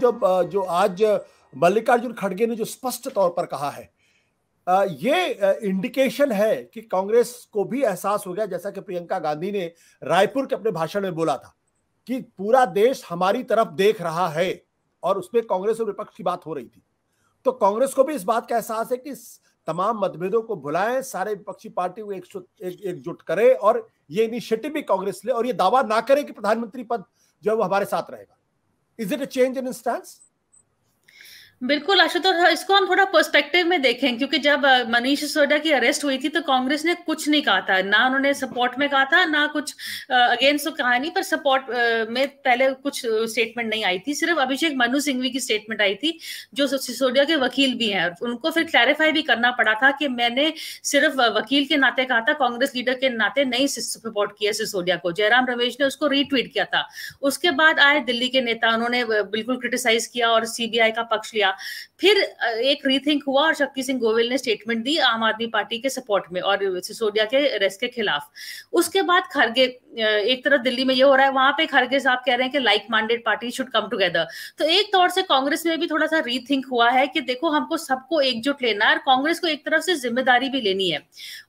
जो जो आज मल्लिकार्जुन खड़गे ने जो स्पष्ट तौर पर कहा है ये इंडिकेशन है कि कांग्रेस को भी एहसास हो गया जैसा कि प्रियंका गांधी ने रायपुर के अपने भाषण में बोला था कि पूरा देश हमारी तरफ देख रहा है और उसमें कांग्रेस और विपक्ष की बात हो रही थी तो कांग्रेस को भी इस बात का एहसास है कि तमाम मतभेदों को भुलाएं सारे विपक्षी पार्टी को एक एकजुट करे और ये इनिशिएटिव भी कांग्रेस ले और ये दावा ना करे कि प्रधानमंत्री पद जो है वो हमारे साथ रहेगा Is it a change in stance? बिल्कुल आशुतोष तो इसको हम थोड़ा पर्सपेक्टिव में देखें क्योंकि जब मनीष सिसोदिया की अरेस्ट हुई थी तो कांग्रेस ने कुछ नहीं कहा था ना उन्होंने सपोर्ट में कहा था ना कुछ अगेंस्ट तो कहा नहीं पर सपोर्ट में पहले कुछ स्टेटमेंट नहीं आई थी सिर्फ अभिषेक मनु सिंघवी की स्टेटमेंट आई थी जो सिसोदिया के वकील भी हैं उनको फिर क्लैरिफाई भी करना पड़ा था कि मैंने सिर्फ वकील के नाते कहा था कांग्रेस लीडर के नाते नहीं सपोर्ट किया सिसोदिया को जयराम रमेश ने उसको रीट्वीट किया था उसके बाद आए दिल्ली के नेता उन्होंने बिल्कुल क्रिटिसाइज किया और सीबीआई का पक्ष लिया किया फिर एक रीथिंक हुआ और शक्ति सिंह गोविल ने स्टेटमेंट दी आम आदमी पार्टी के सपोर्ट में और सिसोदिया के रेस के खिलाफ उसके बाद खरगे एक तरफ दिल्ली में ये हो रहा है वहां पे खरगे साहब कह रहे हैं कि like minded party should come together तो एक तौर से कांग्रेस में भी थोड़ा सा रीथिंक हुआ है कि देखो हमको सबको एकजुट लेना है और कांग्रेस को एक तरफ से जिम्मेदारी भी लेनी है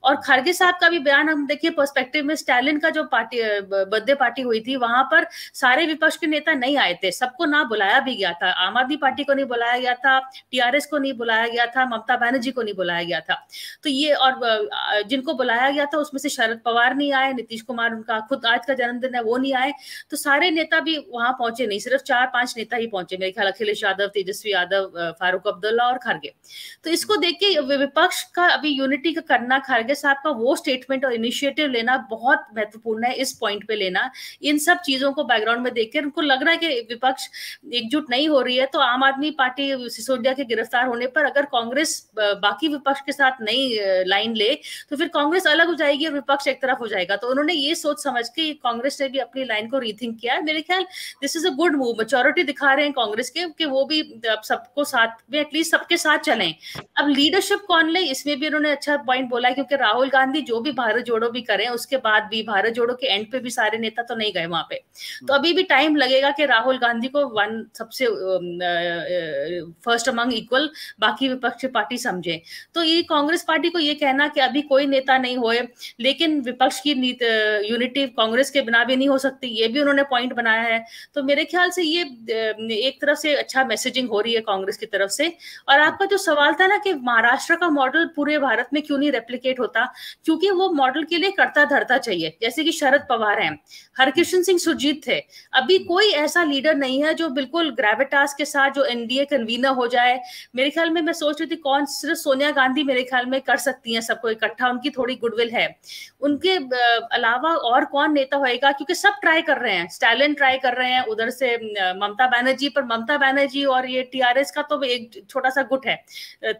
और खरगे साहब का भी बयान हम देखिए पर्सपेक्टिव में स्टालिन का जो पार्टी बर्थडे पार्टी हुई थी वहां पर सारे विपक्ष के नेता नहीं आए थे सबको ना बुलाया भी गया था आम आदमी पार्टी को नहीं बुलाया गया गया था टीआरएस को नहीं बुलाया गया था ममता बनर्जी को नहीं बुलाया गया था तो ये और जिनको बुलाया गया था उसमें से शरद पवार नहीं आए नीतीश कुमार उनका खुद आज का जन्मदिन है वो नहीं आए तो सारे नेता भी वहां पहुंचे नहीं सिर्फ चार पांच नेता ही पहुंचे मेरे ख्याल अखिलेश यादव तेजस्वी यादव फारूक अब्दुल्ला और खारगे तो इसको देख के विपक्ष का अभी यूनिटी का करना खारगे साहब का वो स्टेटमेंट और इनिशिएटिव लेना बहुत महत्वपूर्ण है इस पॉइंट पे लेना इन सब चीजों को बैकग्राउंड में देख के उनको लग रहा है कि विपक्ष एकजुट नहीं हो रही है तो आम आदमी पार्टी सिसोदिया के गिरफ्तार होने पर अगर कांग्रेस बाकी विपक्ष के साथ नई लाइन ले तो फिर कांग्रेस अलग हो जाएगी और विपक्ष एक तरफ हो जाएगा तो उन्होंने ये सोच समझ के कांग्रेस ने भी अपनी लाइन को रीथिंक किया है मेरे ख्याल this is a good move maturity दिखा रहे हैं कांग्रेस के कि वो भी अब सबको साथ में एटलीस्ट सबके साथ चले अब लीडरशिप कौन ले इसमें भी उन्होंने अच्छा पॉइंट बोला है क्योंकि राहुल गांधी जो भी भारत जोड़ो भी करें उसके बाद भी भारत जोड़ो के एंड पे भी सारे नेता तो नहीं गए वहां पे तो हम्म। अभी भी टाइम लगेगा कि राहुल गांधी को वन सबसे फर्स्ट अमंग इक्वल बाकी विपक्षी पार्टी समझे तो ये कांग्रेस पार्टी को ये कहना कि अभी कोई नेता नहीं होए लेकिन विपक्ष की यूनिटी कांग्रेस के बिना भी नहीं हो सकती ये भी उन्होंने पॉइंट बनाया है तो मेरे ख्याल से ये एक तरफ से अच्छा मैसेजिंग हो रही है कांग्रेस की तरफ से और आपका जो सवाल था ना कि महाराष्ट्र का मॉडल पूरे भारत में क्यों नहीं रेप्लीकेट होता क्योंकि वो मॉडल के लिए करता धरता चाहिए जैसे कि शरद पवार हैं हरकृष्ण सिंह सुरजीत थे अभी कोई ऐसा लीडर नहीं है जो बिल्कुल ग्रेविटास के साथ जो एनडीए कन्वीन काबीना हो जाए मेरे ख्याल में मैं सोच रही थी कौन सिर्फ सोनिया गांधी मेरे ख्याल में कर सकती हैं सबको इकट्ठा उनकी थोड़ी गुडविल है उनके अलावा और कौन नेता होएगा क्योंकि सब ट्राई कर रहे हैं स्टैलिन ट्राई कर रहे हैं उधर से ममता बनर्जी पर ममता बनर्जी और ये टीआरएस का तो एक छोटा सा गुट है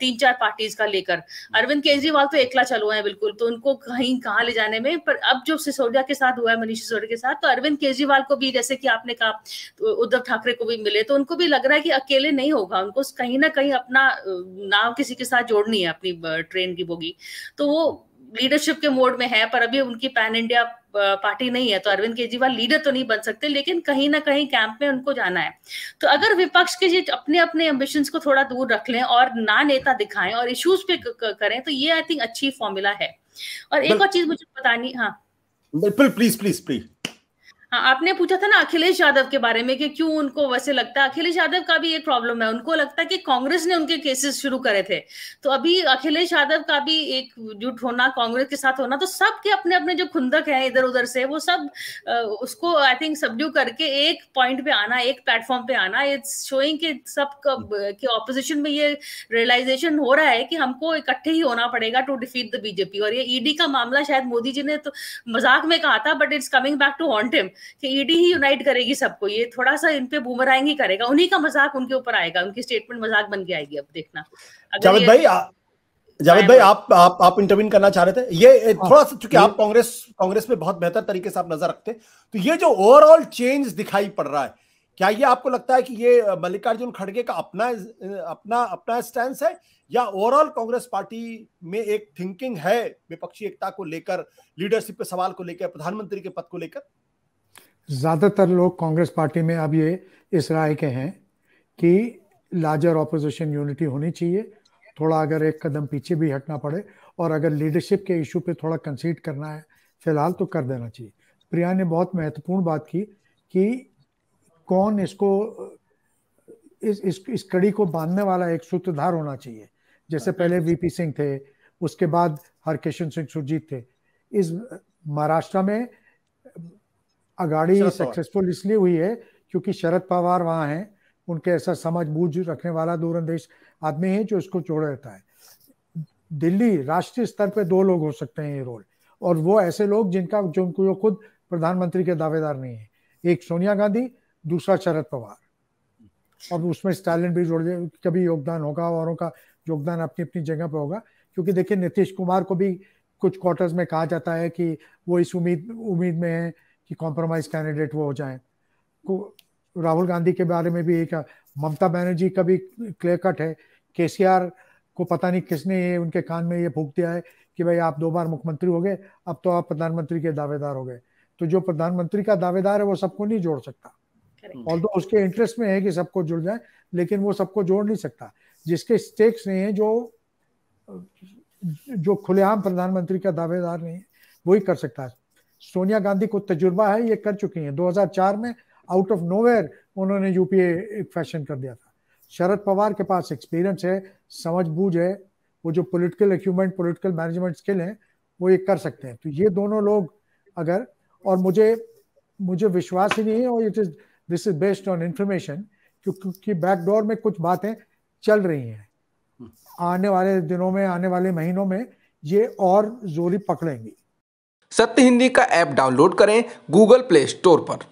तीन चार पार्टीज का लेकर अरविंद केजरीवाल तो एकला चल हुए है बिल्कुल तो उनको कहीं कहाँ ले जाने में पर अब जो सिसोदिया के साथ हुआ है मनीष सिसोदिया के साथ तो अरविंद केजरीवाल को भी जैसे कि आपने कहा तो उद्धव ठाकरे को भी मिले तो उनको भी लग रहा है कि अकेले नहीं होगा उनको कहीं ना कहीं अपना नाव किसी के साथ जोड़नी है अपनी ट्रेन की बोगी तो वो लीडरशिप के मोड में है पर अभी उनकी पैन इंडिया पार्टी नहीं है तो अरविंद केजरीवाल लीडर तो नहीं बन सकते लेकिन कहीं ना कहीं कैंप में उनको जाना है तो अगर विपक्ष के जी अपने अपने एम्बिशन को थोड़ा दूर रख लें और ना नेता दिखाएं और इश्यूज पे करें तो ये आई थिंक अच्छी फॉर्मूला है और एक और चीज मुझे बतानी हाँ बिल्कुल प्लीज प्लीज प्लीज हाँ, आपने पूछा था ना अखिलेश यादव के बारे में कि क्यों उनको वैसे लगता है अखिलेश यादव का भी एक प्रॉब्लम है उनको लगता है कि कांग्रेस ने उनके केसेस शुरू करे थे तो अभी अखिलेश यादव का भी एक जुट होना कांग्रेस के साथ होना तो सब के अपने अपने जो खुंदक है इधर उधर से वो सब उसको आई थिंक सबड्यू करके एक पॉइंट पे आना एक प्लेटफॉर्म पे आना इट्स शोइंग कि सब के ऑपोजिशन में ये रियलाइजेशन हो रहा है कि हमको इकट्ठे ही होना पड़ेगा टू डिफीट द बीजेपी और ये ईडी e का मामला शायद मोदी जी ने तो मजाक में कहा था but it's coming back to haunt him कि ईडी e ही यूनाइट करेगी सबको ये थोड़ा सा इन पे बूमराइंग ही करेगा उन्हीं का मजाक उनके ऊपर आएगा उनकी स्टेटमेंट मजाक बन के आएगी अब देखना जावेद भाई जावेद भाई आप आप आप इंटरव्यू करना चाह रहे थे ये हाँ। थोड़ा सा चूंकि आप कांग्रेस कांग्रेस में बहुत बेहतर तरीके से आप नजर रखते तो ये जो ओवरऑल चेंज दिखाई पड़ रहा है क्या ये आपको लगता है कि ये मल्लिकार्जुन खड़गे का अपना अपना अपना स्टैंड है या ओवरऑल कांग्रेस पार्टी में एक थिंकिंग है विपक्षी एकता को लेकर लीडरशिप के सवाल को लेकर प्रधानमंत्री के पद को लेकर ज़्यादातर लोग कांग्रेस पार्टी में अब ये इस राय के हैं कि लार्जर ऑपोजिशन यूनिटी होनी चाहिए थोड़ा अगर एक कदम पीछे भी हटना पड़े और अगर लीडरशिप के इशू पे थोड़ा कंसीड करना है फिलहाल तो कर देना चाहिए प्रिया ने बहुत महत्वपूर्ण बात की कि कौन इसको इस इस, इस कड़ी को बांधने वाला एक सूत्रधार होना चाहिए जैसे हाँ, पहले वीपी सिंह थे उसके बाद हरकिशन सिंह सुरजीत थे इस महाराष्ट्र में अगाड़ी सक्सेसफुल इसलिए हुई है क्योंकि शरद पवार वहाँ हैं उनके ऐसा समझ बूझ रखने वाला दूरंदेश आदमी है जो इसको छोड़ रहता है दिल्ली राष्ट्रीय स्तर पर दो लोग हो सकते हैं ये रोल और वो ऐसे लोग जिनका जो उनको खुद प्रधानमंत्री के दावेदार नहीं है एक सोनिया गांधी दूसरा शरद पवार और उसमें स्टालिन भी जोड़ कभी योगदान होगा औरों का योगदान अपनी अपनी जगह पर होगा क्योंकि देखिए नीतीश कुमार को भी कुछ क्वार्टर्स में कहा जाता है कि वो इस उम्मीद उम्मीद में है कि कॉम्प्रोमाइज कैंडिडेट वो हो को राहुल गांधी के बारे में भी एक ममता बनर्जी का भी क्लियर कट है के को पता नहीं किसने ये उनके कान में ये फूक दिया है कि भाई आप दो बार मुख्यमंत्री हो गए अब तो आप प्रधानमंत्री के दावेदार हो गए तो जो प्रधानमंत्री का दावेदार है वो सबको नहीं जोड़ सकता और तो उसके इंटरेस्ट में है कि सबको जुड़ जाए लेकिन वो सबको जोड़ नहीं सकता जिसके स्टेक्स नहीं है जो जो खुलेआम प्रधानमंत्री का दावेदार नहीं है वही कर सकता है सोनिया गांधी को तजुर्बा है ये कर चुकी हैं 2004 में आउट ऑफ नोवेयर उन्होंने यूपीए फैशन कर दिया था शरद पवार के पास एक्सपीरियंस है समझ बूझ है वो जो political acumen political management skill हैं वो ये कर सकते हैं तो ये दोनों लोग अगर और मुझे मुझे विश्वास ही नहीं है और it is this is based on information क्योंकि बैकडोर में कुछ बातें चल रही हैं हम्म। आने वाले दिनों में आने वाले महीनों में ये और जोरी पकड़ेंगी सत्य हिंदी का ऐप डाउनलोड करें गूगल प्ले स्टोर पर